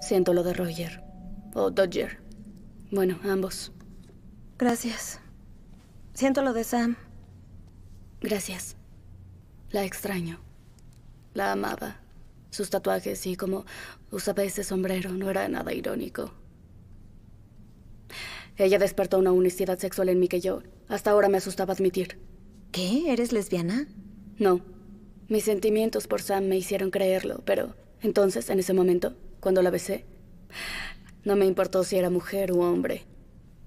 Siento lo de Roger. O Dodger. Bueno, ambos. Gracias. Siento lo de Sam. Gracias. La extraño. La amaba. Sus tatuajes y cómo usaba ese sombrero no era nada irónico. Ella despertó una honestidad sexual en mí que yo hasta ahora me asustaba admitir. ¿Qué? ¿Eres lesbiana? No. Mis sentimientos por Sam me hicieron creerlo, pero entonces, en ese momento, cuando la besé. No me importó si era mujer u hombre.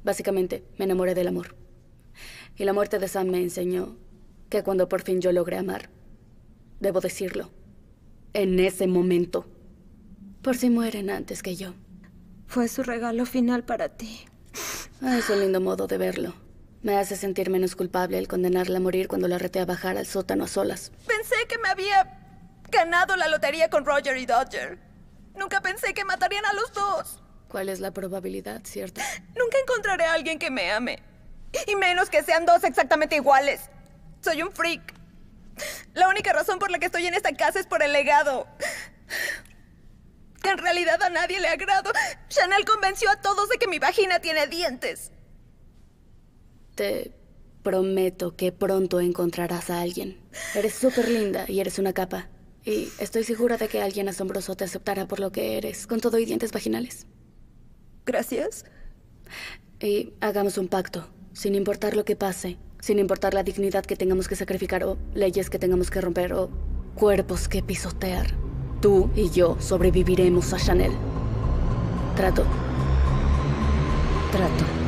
Básicamente, me enamoré del amor. Y la muerte de Sam me enseñó que cuando por fin yo logré amar, debo decirlo, en ese momento, por si mueren antes que yo. Fue su regalo final para ti. Ah, es un lindo modo de verlo. Me hace sentir menos culpable el condenarla a morir cuando la reté a bajar al sótano a solas. Pensé que me había ganado la lotería con Roger y Dodger. Nunca pensé que matarían a los dos. ¿Cuál es la probabilidad, cierto? Nunca encontraré a alguien que me ame. Y menos que sean dos exactamente iguales. Soy un freak. La única razón por la que estoy en esta casa es por el legado. Que en realidad a nadie le agrado. Chanel convenció a todos de que mi vagina tiene dientes. Te prometo que pronto encontrarás a alguien. Eres súper linda y eres una capa. Y estoy segura de que alguien asombroso te aceptará por lo que eres, con todo y dientes vaginales. Gracias. Y hagamos un pacto, sin importar lo que pase, sin importar la dignidad que tengamos que sacrificar o leyes que tengamos que romper o cuerpos que pisotear. Tú y yo sobreviviremos a Chanel. Trato. Trato.